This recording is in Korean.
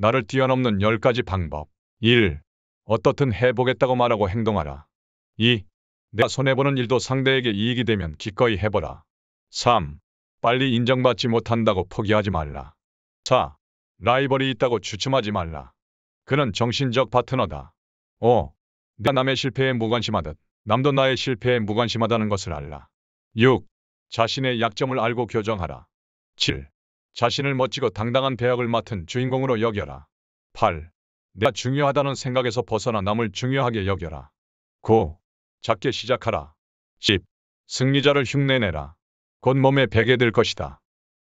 나를 뛰어넘는 10가지 방법 1. 어떻든 해보겠다고 말하고 행동하라. 2. 내가 손해보는 일도 상대에게 이익이 되면 기꺼이 해보라. 3. 빨리 인정받지 못한다고 포기하지 말라. 4. 라이벌이 있다고 주춤하지 말라. 그는 정신적 파트너다. 5. 내가 남의 실패에 무관심하듯 남도 나의 실패에 무관심하다는 것을 알라. 6. 자신의 약점을 알고 교정하라. 7. 자신을 멋지고 당당한 배역을 맡은 주인공으로 여겨라. 8. 내가 중요하다는 생각에서 벗어나 남을 중요하게 여겨라. 9. 작게 시작하라. 10. 승리자를 흉내내라. 곧 몸에 베게 될 것이다.